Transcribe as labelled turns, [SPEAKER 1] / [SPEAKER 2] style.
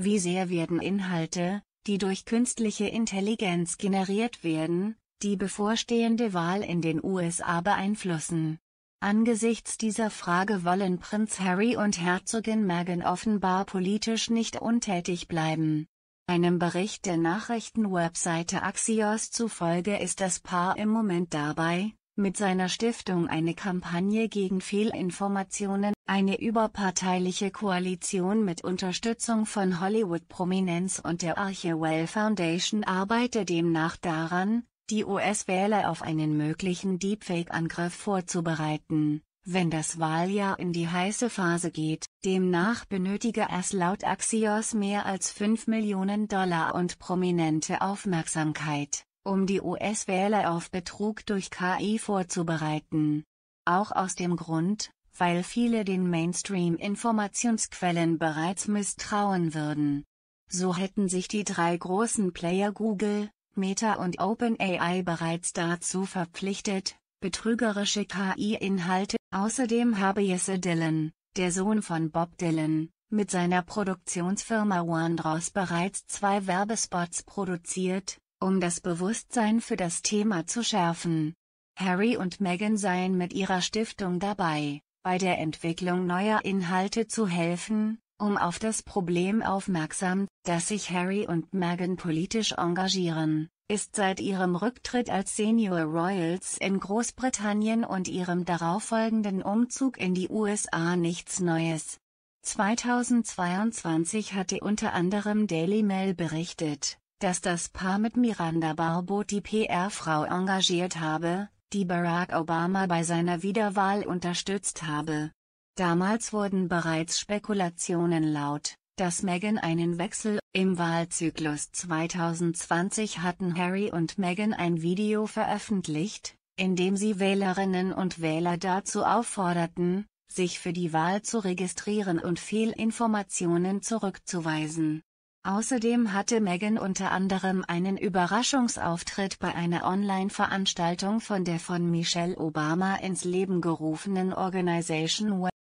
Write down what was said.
[SPEAKER 1] Wie sehr werden Inhalte, die durch künstliche Intelligenz generiert werden, die bevorstehende Wahl in den USA beeinflussen? Angesichts dieser Frage wollen Prinz Harry und Herzogin Meghan offenbar politisch nicht untätig bleiben. Einem Bericht der Nachrichtenwebseite Axios zufolge ist das Paar im Moment dabei, mit seiner Stiftung eine Kampagne gegen Fehlinformationen, eine überparteiliche Koalition mit Unterstützung von Hollywood-Prominenz und der Archewell Foundation arbeite demnach daran, die US-Wähler auf einen möglichen Deepfake-Angriff vorzubereiten, wenn das Wahljahr in die heiße Phase geht. Demnach benötige es laut Axios mehr als 5 Millionen Dollar und prominente Aufmerksamkeit um die US-Wähler auf Betrug durch KI vorzubereiten. Auch aus dem Grund, weil viele den Mainstream-Informationsquellen bereits misstrauen würden. So hätten sich die drei großen Player Google, Meta und OpenAI bereits dazu verpflichtet, betrügerische KI-Inhalte. Außerdem habe Jesse Dillon, der Sohn von Bob Dylan, mit seiner Produktionsfirma OneDross bereits zwei Werbespots produziert, um das Bewusstsein für das Thema zu schärfen. Harry und Meghan seien mit ihrer Stiftung dabei, bei der Entwicklung neuer Inhalte zu helfen, um auf das Problem aufmerksam, dass sich Harry und Meghan politisch engagieren, ist seit ihrem Rücktritt als Senior Royals in Großbritannien und ihrem darauffolgenden Umzug in die USA nichts Neues. 2022 hatte unter anderem Daily Mail berichtet, dass das Paar mit Miranda Barbot die PR-Frau engagiert habe, die Barack Obama bei seiner Wiederwahl unterstützt habe. Damals wurden bereits Spekulationen laut, dass Meghan einen Wechsel, im Wahlzyklus 2020 hatten Harry und Meghan ein Video veröffentlicht, in dem sie Wählerinnen und Wähler dazu aufforderten, sich für die Wahl zu registrieren und Fehlinformationen zurückzuweisen. Außerdem hatte Megan unter anderem einen Überraschungsauftritt bei einer Online-Veranstaltung von der von Michelle Obama ins Leben gerufenen Organisation